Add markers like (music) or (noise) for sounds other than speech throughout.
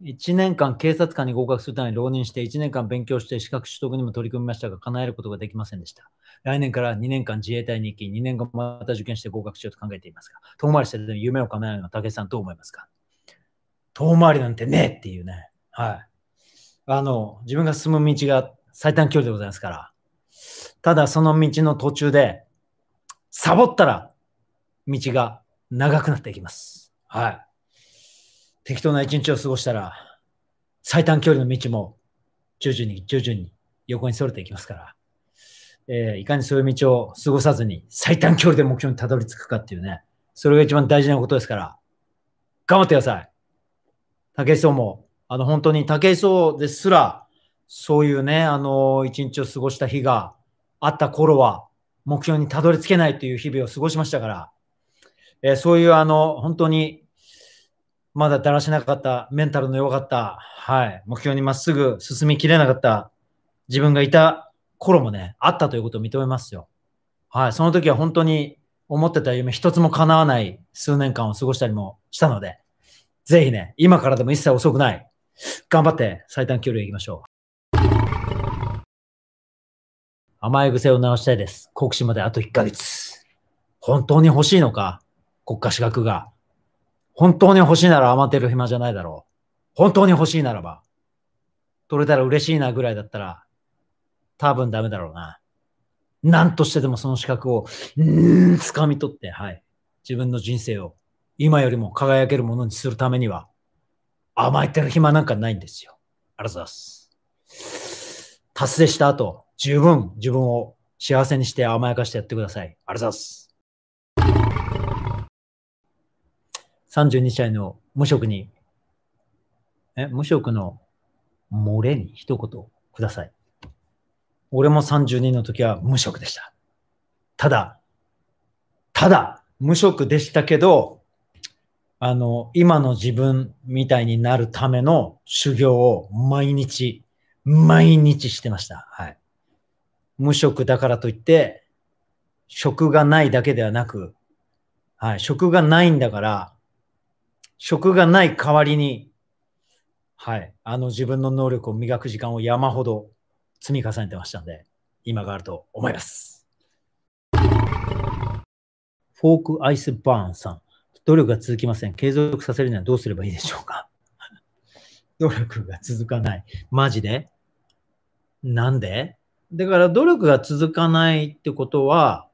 1年間警察官に合格するために浪人して1年間勉強して資格取得にも取り組みましたが叶えることができませんでした。来年から2年間自衛隊に行き2年後また受験して合格しようと考えていますが遠回りして夢を叶えるのは武さんどう思いますか遠回りなんてねっていうね。はい。あの、自分が進む道が最短距離でございますから。ただその道の途中でサボったら道が長くなっていきます。はい。適当な一日を過ごしたら、最短距離の道も徐々に徐々に横に逸れていきますから、えー、いかにそういう道を過ごさずに最短距離で目標にたどり着くかっていうね、それが一番大事なことですから、頑張ってください。竹井壮も、あの本当に竹井壮ですら、そういうね、あの、一日を過ごした日があった頃は、目標にたどり着けないという日々を過ごしましたから、えー、そういうあの、本当にまだだらしなかった、メンタルの弱かった、はい、目標にまっすぐ進みきれなかった、自分がいた頃もね、あったということを認めますよ。はい、その時は本当に思ってた夢一つも叶わない数年間を過ごしたりもしたので、ぜひね、今からでも一切遅くない。頑張って最短距離へ行きましょう。甘え癖を直したいです。国試まであと1ヶ月。本当に欲しいのか国家資格が。本当に欲しいなら余ってる暇じゃないだろう。本当に欲しいならば。取れたら嬉しいなぐらいだったら、多分ダメだろうな。何としてでもその資格を、うーん、掴み取って、はい。自分の人生を今よりも輝けるものにするためには、甘えてる暇なんかないんですよ。ありがとうございます。達成した後、十分自分を幸せにして甘やかしてやってください。ありがとうございます。32歳の無職に、え、無職の漏れに一言ください。俺も32の時は無職でした。ただ、ただ、無職でしたけど、あの、今の自分みたいになるための修行を毎日、毎日してました。はい。無職だからといって、職がないだけではなく、はい、職がないんだから、職がない代わりに、はい、あの自分の能力を磨く時間を山ほど積み重ねてましたんで、今があると思います。フォークアイスバーンさん。努力が続きません。継続させるにはどうすればいいでしょうか (laughs) 努力が続かない。マジでなんでだから努力が続かないってことは、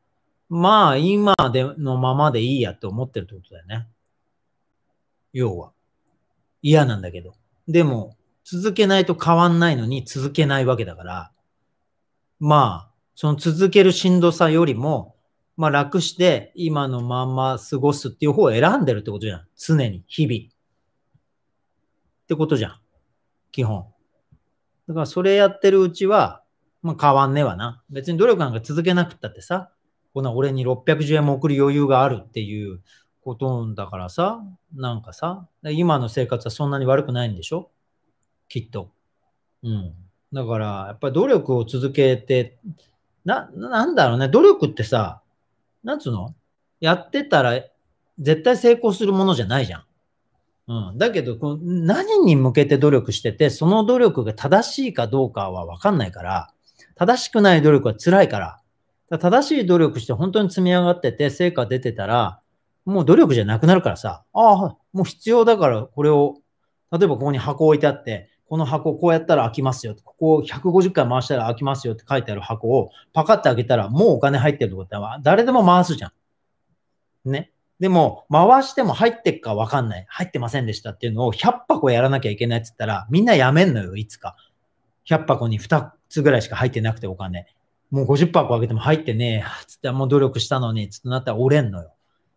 まあ今でのままでいいやって思ってるってことだよね。要は。嫌なんだけど。でも、続けないと変わんないのに続けないわけだから、まあ、その続けるしんどさよりも、まあ楽して今のまんま過ごすっていう方を選んでるってことじゃん。常に、日々。ってことじゃん。基本。だからそれやってるうちは、まあ変わんねえわな。別に努力なんか続けなくったってさ、こんな俺に610円も送る余裕があるっていうことだからさ、なんかさ、今の生活はそんなに悪くないんでしょきっと。うん。だから、やっぱり努力を続けて、な、なんだろうね、努力ってさ、なんつうのやってたら絶対成功するものじゃないじゃん。うん、だけどこの、何に向けて努力してて、その努力が正しいかどうかは分かんないから、正しくない努力は辛いから、から正しい努力して本当に積み上がってて、成果出てたら、もう努力じゃなくなるからさ、ああ、もう必要だからこれを、例えばここに箱置いてあって、この箱こうやったら開きますよ。ここを150回回したら開きますよって書いてある箱をパカッて開けたらもうお金入ってるってことは誰でも回すじゃん。ね。でも回しても入ってっかわかんない。入ってませんでしたっていうのを100箱やらなきゃいけないって言ったらみんなやめんのよ、いつか。100箱に2つぐらいしか入ってなくてお金。もう50箱開けても入ってねえ、つってもう努力したのに、つってなったら折れんのよ。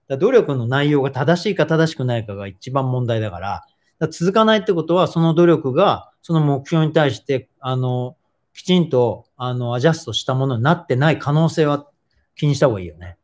だ努力の内容が正しいか正しくないかが一番問題だから、から続かないってことは、その努力が、その目標に対して、あの、きちんと、あの、アジャストしたものになってない可能性は気にした方がいいよね。